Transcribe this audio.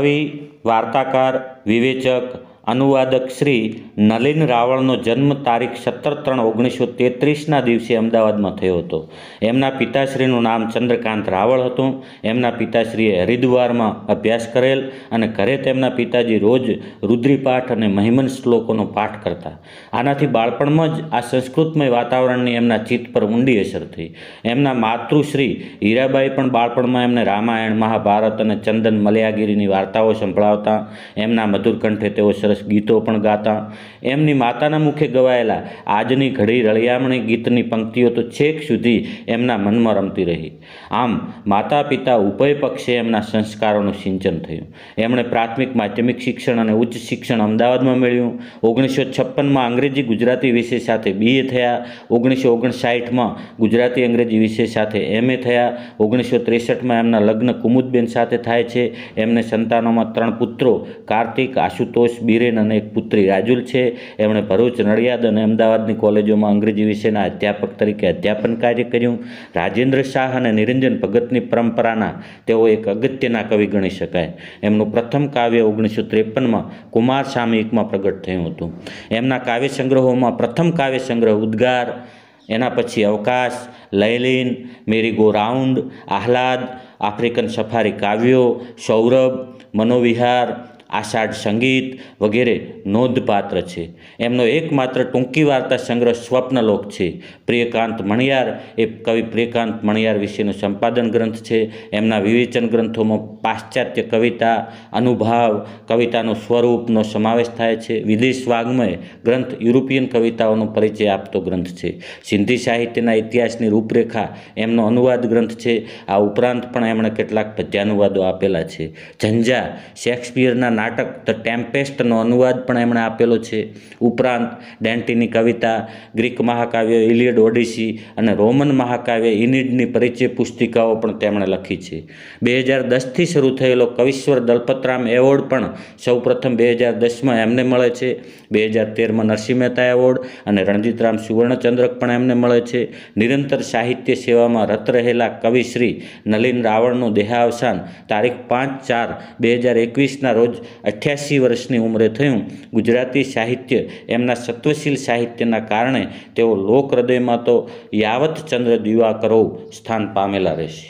કવિ વાર્તાકાર વિવેચક અનુવાદક શ્રી નલિન રાવળનો જન્મ તારીખ સત્તર ત્રણ ઓગણીસો તેત્રીસના દિવસે અમદાવાદમાં થયો હતો એમના પિતાશ્રીનું નામ ચંદ્રકાંત રાવળ હતું એમના પિતાશ્રીએ હરિદ્વારમાં અભ્યાસ કરેલ અને ઘરે તેમના પિતાજી રોજ રુદ્રિપાઠ અને મહિમન શ્લોકોનો પાઠ કરતા આનાથી બાળપણમાં જ આ સંસ્કૃતમય વાતાવરણની એમના ચિત્ત પર ઊંડી અસર થઈ એમના માતૃશ્રી હીરાબાઈ પણ બાળપણમાં એમને રામાયણ મહાભારત અને ચંદન મલયાગીરીની વાર્તાઓ સંભળાવતા એમના મધુર કંઠે તેઓ સરસ ગીતો પણ ગાતા એમની માતાના મુખે ગવાયેલા આજની ઘડી રળિયામણી ગીતની પંક્તિઓ તો છેક સુધી એમના મનમાં રમતી રહી આમ માતા પિતા ઉભય પક્ષે એમના સંસ્કારોનું સિંચન થયું એમણે પ્રાથમિક માધ્યમિક શિક્ષણ અને ઉચ્ચ શિક્ષણ અમદાવાદમાં મેળવ્યું ઓગણીસો છપ્પનમાં અંગ્રેજી ગુજરાતી વિષય સાથે બીએ થયા ઓગણીસો ઓગણસાઠમાં ગુજરાતી અંગ્રેજી વિષય સાથે એમએ થયા ઓગણીસો ત્રેસઠમાં એમના લગ્ન કુમુદબેન સાથે થાય છે એમને સંતાનોમાં ત્રણ પુત્રો કાર્તિક આશુતોષ બીર હિરેન અને એક પુત્રી રાજુલ છે એમણે ભરૂચ નડિયાદ અને અમદાવાદની કોલેજોમાં અંગ્રેજી વિષયના અધ્યાપક તરીકે અધ્યાપન કાર્ય કર્યું રાજેન્દ્ર શાહ અને નિરંજન ભગતની પરંપરાના તેઓ એક અગત્યના કવિ ગણી શકાય એમનું પ્રથમ કાવ્ય ઓગણીસો ત્રેપનમાં કુમાર સામયિકમાં પ્રગટ થયું હતું એમના કાવ્ય સંગ્રહોમાં પ્રથમ કાવ્ય સંગ્રહ ઉદ્ગાર એના પછી અવકાશ લૈલીન મેરી ગો રાઉન્ડ આહલાદ આફ્રિકન સફારી કાવ્યો સૌરભ મનોવિહાર આષાઢ સંગીત વગેરે નોંધપાત્ર છે એમનો એકમાત્ર ટૂંકી વાર્તા સંગ્રહ સ્વપ્નલોક છે પ્રિયકાંત મણિયાર એ કવિ પ્રિયકાંત મણિયાર વિશેનો સંપાદન ગ્રંથ છે એમના વિવેચન ગ્રંથોમાં પાશ્ચાત્ય કવિતા અનુભાવ કવિતાનું સ્વરૂપનો સમાવેશ થાય છે વિદેશ વાગ્મય ગ્રંથ યુરોપિયન કવિતાઓનો પરિચય આપતો ગ્રંથ છે સિંધી સાહિત્યના ઇતિહાસની રૂપરેખા એમનો અનુવાદ ગ્રંથ છે આ ઉપરાંત પણ એમણે કેટલાક પદ્યાનુવાદો આપેલા છે ઝંઝા શેક્સપિયરના નાટક ધ ટેમ્પેસ્ટનો અનુવાદ પણ એમણે આપેલો છે ઉપરાંત ડેન્ટીની કવિતા ગ્રીક મહાકાવ્ય ઇલિયડ ઓડિસી અને રોમન મહાકાવ્ય ઇનિડની પરિચય પુસ્તિકાઓ પણ તેમણે લખી છે બે હજાર દસથી શરૂ થયેલો કવિશ્વર દલપતરામ એવોર્ડ પણ સૌપ્રથમ બે હજાર દસમાં એમને મળે છે બે હજાર તેરમાં નરસિંહ મહેતા એવોર્ડ અને રણજીતરામ સુવર્ણચંદ્રક પણ એમને મળે છે નિરંતર સાહિત્ય સેવામાં રત રહેલા કવિશ્રી નલિન રાવળનું દેહાવસાન તારીખ પાંચ ચાર બે હજાર એકવીસના રોજ અઠ્યાસી વર્ષની ઉંમરે થયું ગુજરાતી સાહિત્ય એમના સત્વશીલ સાહિત્યના કારણે તેઓ લોક હૃદયમાં તો યાવત ચંદ્ર દિવાકરો સ્થાન પામેલા રહેશે